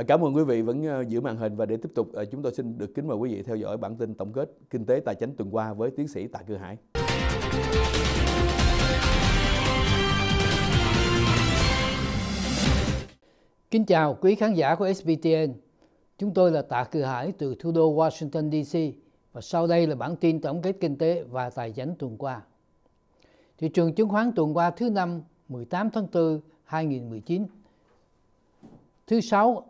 Ờ, cảm ơn quý vị vẫn ờ, giữ màn hình và để tiếp tục ờ, chúng tôi xin được kính mời quý vị theo dõi bản tin tổng kết kinh tế tài chính tuần qua với tiến sĩ Tạ Cư Hải. Kính chào quý khán giả của SBTN. Chúng tôi là Tạ Cư Hải từ thủ đô Washington DC và sau đây là bản tin tổng kết kinh tế và tài chính tuần qua. Thị trường chứng khoán tuần qua thứ năm 18 tháng 4 2019 Thứ sáu,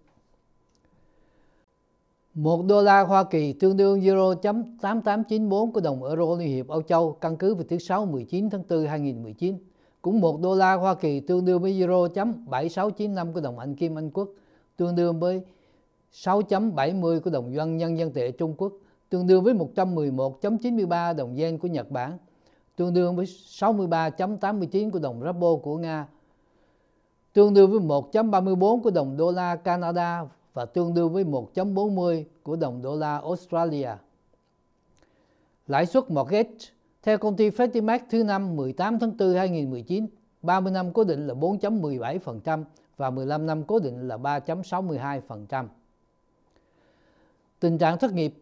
1 đô la Hoa Kỳ tương đương euro 8894 của đồng euro Liên hiệp Âu Châu căn cứ vào thứ Sáu 19 tháng 4 2019. Cũng 1 đô la Hoa Kỳ tương đương với euro 7695 của đồng Anh Kim Anh Quốc tương đương với 6.70 của đồng yuan nhân dân tệ Trung Quốc tương đương với 111.93 đồng yen của Nhật Bản tương đương với 63.89 của đồng ruble của Nga tương đương với 1.34 của đồng đô la Canada và tương đương với 1.40 của đồng đô la Australia. Lãi suất mortgage theo công ty Freddie thứ năm 18 tháng 4 2019, 30 năm cố định là 4.17% và 15 năm cố định là 3.62%. Tình trạng thất nghiệp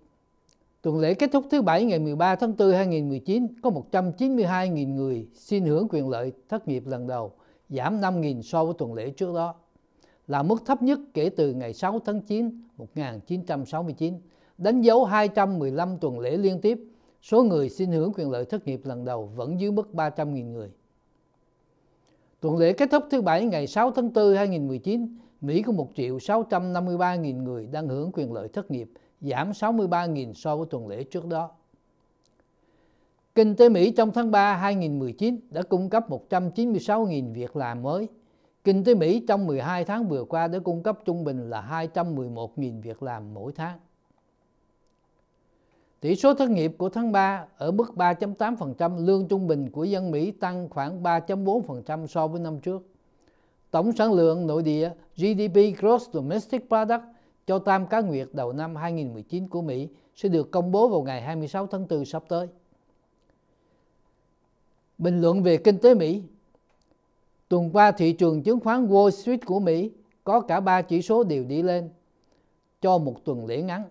Tuần lễ kết thúc thứ Bảy ngày 13 tháng 4 2019 có 192.000 người xin hưởng quyền lợi thất nghiệp lần đầu, giảm 5.000 so với tuần lễ trước đó là mức thấp nhất kể từ ngày 6 tháng 9 1969, đánh dấu 215 tuần lễ liên tiếp, số người xin hưởng quyền lợi thất nghiệp lần đầu vẫn dưới mức 300.000 người. Tuần lễ kết thúc thứ Bảy ngày 6 tháng 4 2019, Mỹ có 1 triệu 653.000 người đang hưởng quyền lợi thất nghiệp, giảm 63.000 so với tuần lễ trước đó. Kinh tế Mỹ trong tháng 3 2019 đã cung cấp 196.000 việc làm mới, Kinh tế Mỹ trong 12 tháng vừa qua đã cung cấp trung bình là 211.000 việc làm mỗi tháng. Tỷ số thất nghiệp của tháng 3 ở mức 3.8%, lương trung bình của dân Mỹ tăng khoảng 3.4% so với năm trước. Tổng sản lượng nội địa GDP Gross Domestic Product cho tam cá nguyệt đầu năm 2019 của Mỹ sẽ được công bố vào ngày 26 tháng 4 sắp tới. Bình luận về kinh tế Mỹ, Tuần qua thị trường chứng khoán Wall Street của Mỹ có cả ba chỉ số đều đi lên cho một tuần lễ ngắn.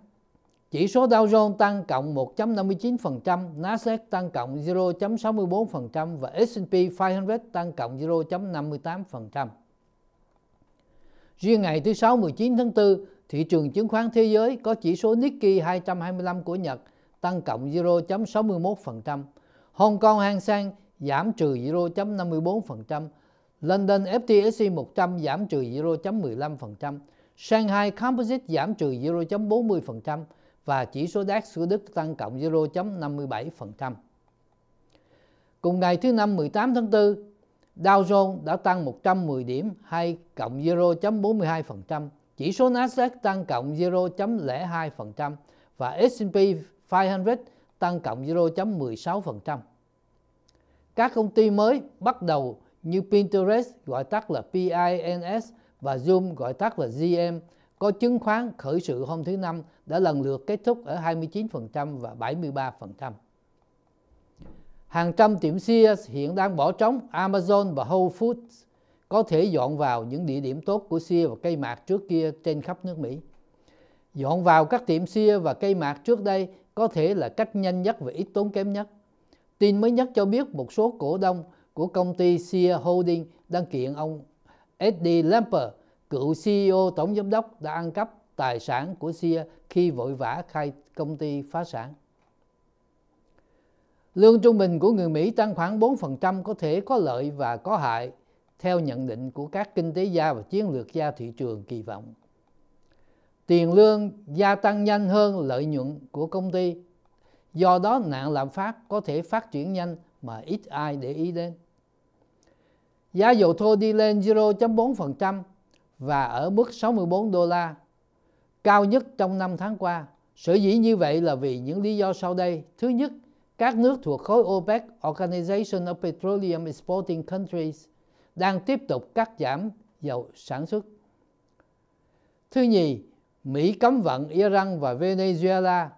Chỉ số Dow Jones tăng cộng 1.59%, Nasdaq tăng cộng 0.64% và S&P 500 tăng cộng 0.58%. Riêng ngày thứ Sáu 19 tháng 4, thị trường chứng khoán thế giới có chỉ số Nikkei 225 của Nhật tăng cộng 0.61%, Hong Kong Hang Seng giảm trừ 0.54%, London FTSE 100 giảm trừ 0.15%, Shanghai Composite giảm trừ 0.40% và chỉ số DAX của Đức tăng cộng 0.57%. Cùng ngày thứ Năm 18 tháng 4, Dow Jones đã tăng 110 điểm hay cộng 0.42%, chỉ số Nasdaq tăng cộng 0.02% và S&P 500 tăng cộng 0.16%. Các công ty mới bắt đầu như Pinterest gọi tắt là PINS và Zoom gọi tắt là GM có chứng khoán khởi sự hôm thứ Năm đã lần lượt kết thúc ở 29% và 73%. Hàng trăm tiệm Sears hiện đang bỏ trống Amazon và Whole Foods có thể dọn vào những địa điểm tốt của Sears và cây mạc trước kia trên khắp nước Mỹ. Dọn vào các tiệm Sears và cây mạc trước đây có thể là cách nhanh nhất và ít tốn kém nhất. Tin mới nhất cho biết một số cổ đông của công ty Sear Holding đang kiện ông Eddie Lampert, cựu CEO tổng giám đốc đã ăn cắp tài sản của Sear khi vội vã khai công ty phá sản. Lương trung bình của người Mỹ tăng khoảng 4% có thể có lợi và có hại, theo nhận định của các kinh tế gia và chiến lược gia thị trường kỳ vọng. Tiền lương gia tăng nhanh hơn lợi nhuận của công ty, do đó nạn lạm phát có thể phát triển nhanh mà ít ai để ý đến. Giá dầu thô đi lên 0.4% và ở mức 64 đô la, cao nhất trong 5 tháng qua. Sở dĩ như vậy là vì những lý do sau đây. Thứ nhất, các nước thuộc khối OPEC Organization of Petroleum Exporting Countries đang tiếp tục cắt giảm dầu sản xuất. Thứ nhì, Mỹ cấm vận Iran và Venezuela.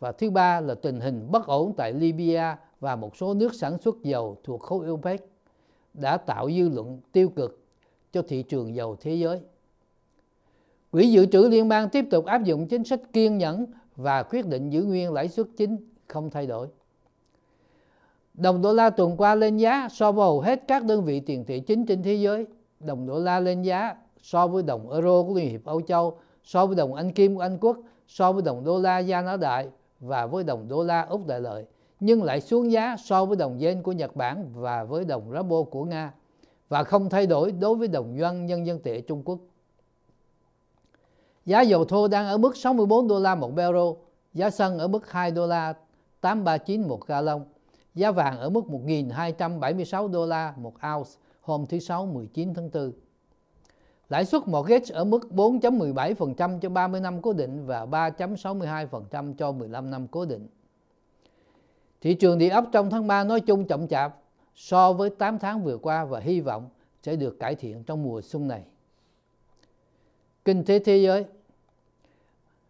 Và thứ ba là tình hình bất ổn tại Libya và một số nước sản xuất dầu thuộc khối OPEC đã tạo dư luận tiêu cực cho thị trường dầu thế giới. Quỹ dự trữ liên bang tiếp tục áp dụng chính sách kiên nhẫn và quyết định giữ nguyên lãi suất chính không thay đổi. Đồng đô la tuần qua lên giá so với hầu hết các đơn vị tiền tệ chính trên thế giới. Đồng đô la lên giá so với đồng euro của Liên hiệp Âu Châu, so với đồng Anh Kim của Anh Quốc, so với đồng đô la Gia Ná Đại và với đồng đô la Úc Đại Lợi nhưng lại xuống giá so với đồng yên của Nhật Bản và với đồng ruble của Nga và không thay đổi đối với đồng yuan nhân dân tệ Trung Quốc. Giá dầu thô đang ở mức 64 đô la một barrel, giá xăng ở mức 2 đô la 839 một ga lông, giá vàng ở mức 1.276 đô la một ounce hôm thứ Sáu 19 tháng 4. Lãi suất mortgage ở mức 4.17% cho 30 năm cố định và 3.62% cho 15 năm cố định. Thị trường địa ốc trong tháng 3 nói chung chậm chạp so với 8 tháng vừa qua và hy vọng sẽ được cải thiện trong mùa xuân này. Kinh tế thế giới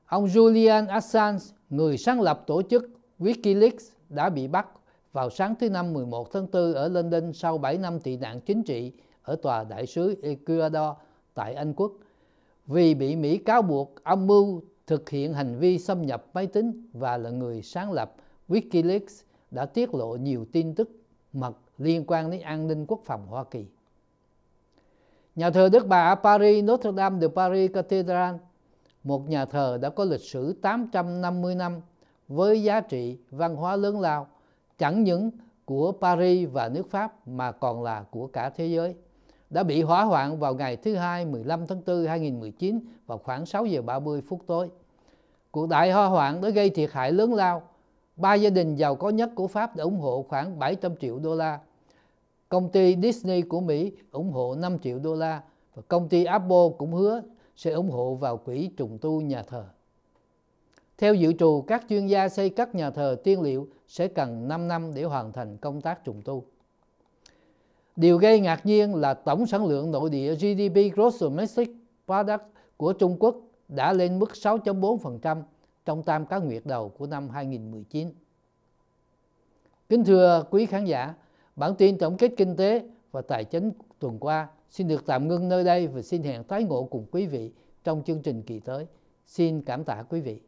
Ông Julian Assange, người sáng lập tổ chức Wikileaks đã bị bắt vào sáng thứ Năm 11 tháng 4 ở London sau 7 năm tị nạn chính trị ở Tòa Đại sứ Ecuador tại Anh Quốc vì bị Mỹ cáo buộc âm mưu thực hiện hành vi xâm nhập máy tính và là người sáng lập Wikileaks đã tiết lộ nhiều tin tức mật liên quan đến an ninh quốc phòng Hoa Kỳ. Nhà thờ Đức Bà ở Paris, Notre Dame de Paris Cathedral, một nhà thờ đã có lịch sử 850 năm với giá trị văn hóa lớn lao, chẳng những của Paris và nước Pháp mà còn là của cả thế giới, đã bị hỏa hoạn vào ngày thứ Hai 15 tháng 4 2019 vào khoảng 6 giờ 30 phút tối. Cuộc đại hỏa hoạn đã gây thiệt hại lớn lao ba gia đình giàu có nhất của Pháp đã ủng hộ khoảng 700 triệu đô la. Công ty Disney của Mỹ ủng hộ 5 triệu đô la và công ty Apple cũng hứa sẽ ủng hộ vào quỹ trùng tu nhà thờ. Theo dự trù, các chuyên gia xây các nhà thờ tiên liệu sẽ cần 5 năm để hoàn thành công tác trùng tu. Điều gây ngạc nhiên là tổng sản lượng nội địa GDP Gross Domestic Product của Trung Quốc đã lên mức 6 trong tam cá nguyệt đầu của năm 2019. Kính thưa quý khán giả, bản tin tổng kết kinh tế và tài chính tuần qua xin được tạm ngưng nơi đây và xin hẹn tái ngộ cùng quý vị trong chương trình kỳ tới. Xin cảm tạ quý vị.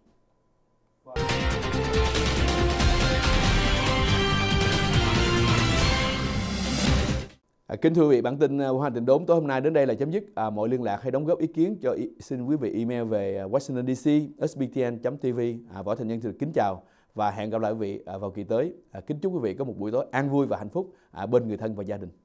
À, kính thưa quý vị, bản tin à, của Hoa Tình Đốn tối hôm nay đến đây là chấm dứt. À, mọi liên lạc hay đóng góp ý kiến cho ý, xin quý vị email về à, Washington DC sbtn.tv. À, Võ Thành Nhân xin kính chào và hẹn gặp lại quý vị à, vào kỳ tới. À, kính chúc quý vị có một buổi tối an vui và hạnh phúc à, bên người thân và gia đình.